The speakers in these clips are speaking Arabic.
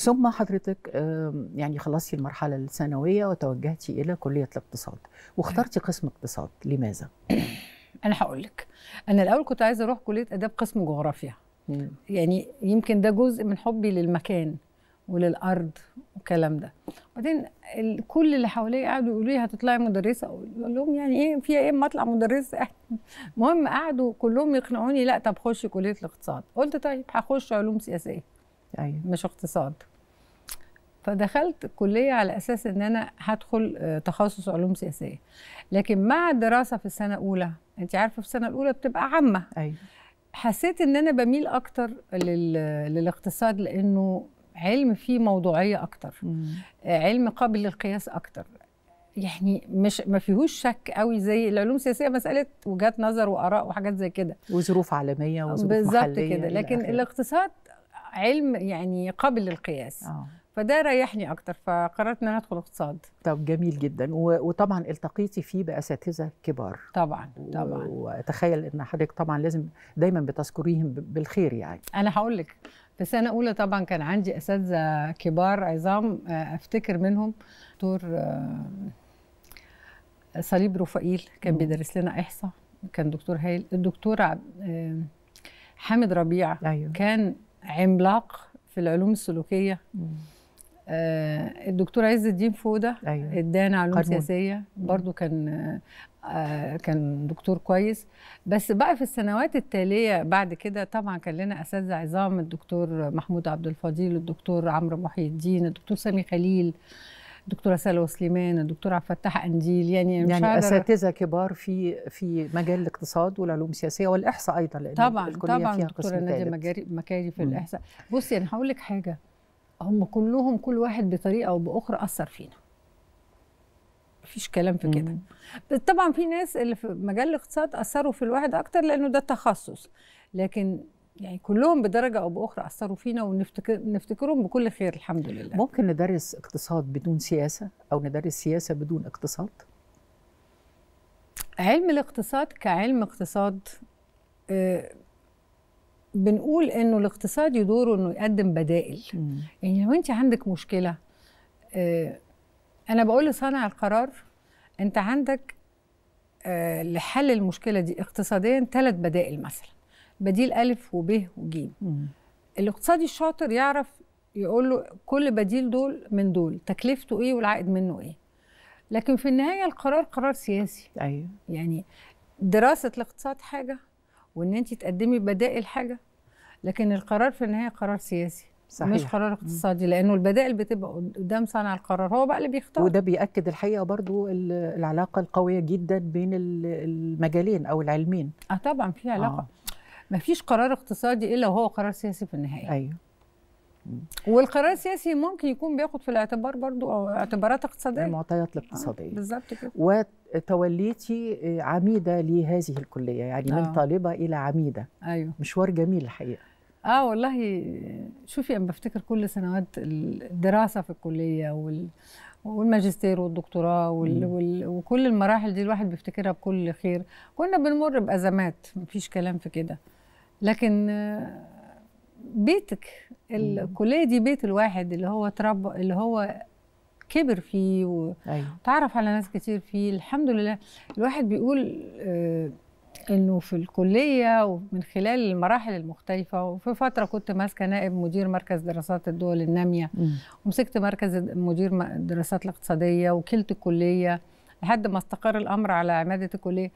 ثم حضرتك يعني خلصتي المرحلة الثانوية وتوجهتي إلى كلية الاقتصاد واخترتي نعم. قسم اقتصاد لماذا؟ أنا هقول لك أنا الأول كنت عايزة أروح كلية آداب قسم جغرافيا يعني يمكن ده جزء من حبي للمكان وللأرض والكلام ده بعدين كل اللي حواليا قعدوا يقولوا لي هتطلعي مدرسة أقول لهم يعني إيه فيها إيه ما أطلع مدرسة المهم قعدوا كلهم يقنعوني لا طب خشي كلية الاقتصاد قلت طيب هخش علوم سياسية أيوة. مش اقتصاد فدخلت كلية على أساس إن أنا هدخل آه، تخصص علوم سياسية لكن مع الدراسة في السنة الأولى أنت عارفة في السنة الأولى بتبقى عامة أيوة. حسيت إن أنا بميل أكتر لل... للاقتصاد لأنه علم فيه موضوعية أكتر مم. علم قابل للقياس أكتر يعني مش ما فيهوش شك قوي زي العلوم السياسيه مساله وجهات نظر واراء وحاجات زي كده وظروف عالميه وظروف بالظبط كده لكن الاقتصاد علم يعني قابل للقياس آه. فده ريحني اكتر فقررت ان انا ادخل اقتصاد طب جميل جدا وطبعا التقيتي فيه باساتذه كبار طبعا طبعا واتخيل ان حضرتك طبعا لازم دايما بتذكريهم بالخير يعني انا هقول لك في سنه اولى طبعا كان عندي اساتذه كبار عظام آه، افتكر منهم دكتور آه، صليب رفائيل كان بيدرس لنا احصاء كان دكتور هايل الدكتور آه، حامد ربيع أيوه. كان عملاق في العلوم السلوكيه آه الدكتور عز الدين فوده أيوة. ادانا علوم قرمون. سياسيه برضو كان آه كان دكتور كويس بس بقى في السنوات التاليه بعد كده طبعا كان لنا اساتذه عظام الدكتور محمود عبد الفضيل الدكتور عمرو محي الدين الدكتور سامي خليل الدكتوره سلوى سليمان الدكتور عبد الفتاح قنديل يعني مش يعني اساتذه كبار في في مجال الاقتصاد والعلوم السياسيه والاحصاء ايضا لان طبعا طبعا فيها دكتوره ناديه مكاري في الاحصاء بصي يعني انا هقول لك حاجه هم كلهم كل واحد بطريقه او باخرى اثر فينا مفيش كلام في كده طبعا في ناس اللي في مجال الاقتصاد اثروا في الواحد اكتر لانه ده تخصص لكن يعني كلهم بدرجه او باخرى اثروا فينا ونفتكرهم بكل خير الحمد لله ممكن ندرس اقتصاد بدون سياسه او ندرس سياسه بدون اقتصاد علم الاقتصاد كعلم اقتصاد آه، بنقول انه الاقتصاد يدوره انه يقدم بدائل م. يعني لو انت عندك مشكله آه، انا بقول لصانع القرار انت عندك آه، لحل المشكله دي اقتصاديا ثلاث بدائل مثلا بديل ألف وب وجيم الاقتصادي الشاطر يعرف يقول له كل بديل دول من دول تكلفته ايه والعائد منه ايه لكن في النهايه القرار قرار سياسي ايوه يعني دراسه الاقتصاد حاجه وان انت تقدمي بدائل حاجه لكن القرار في النهايه قرار سياسي صحيح. مش قرار اقتصادي لانه البدائل بتبقى قدام صانع القرار هو بقى اللي بيختار وده بياكد الحقيقه برضو العلاقه القويه جدا بين المجالين او العلمين اه طبعا في علاقه آه. ما فيش قرار اقتصادي الا وهو قرار سياسي في النهايه ايوه والقرار السياسي ممكن يكون بياخد في الاعتبار برضو اعتبارات اقتصاديه المعطيات آه، الاقتصاديه آه بالظبط كده وتوليتي آه، عميده لهذه الكليه يعني آه. من طالبه الى عميده ايوه مشوار جميل الحقيقه اه والله شوفي انا بفتكر كل سنوات الدراسه في الكليه وال والماجستير والدكتوراه وال... وال... وكل المراحل دي الواحد بيفتكرها بكل خير كنا بنمر بازمات مفيش كلام في كده لكن بيتك الكليه دي بيت الواحد اللي هو اتربى اللي هو كبر فيه وتعرف أيوة. على ناس كتير فيه الحمد لله الواحد بيقول آه، انه في الكليه ومن خلال المراحل المختلفه وفي فتره كنت ماسكه نائب مدير مركز دراسات الدول الناميه ومسكت مركز مدير الدراسات الاقتصاديه وكلت الكليه لحد ما استقر الامر على عماده الكليه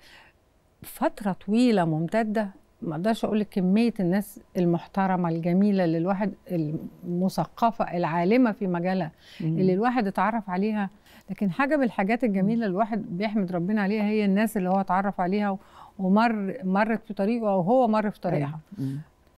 فتره طويله ممتده ما اقدرش اقول كميه الناس المحترمه الجميله اللي الواحد المثقفه العالمه في مجالها اللي الواحد اتعرف عليها لكن حاجه من الحاجات الجميله الواحد بيحمد ربنا عليها هي الناس اللي هو اتعرف عليها ومر مرت في طريقه او هو مر في طريقها أيوة.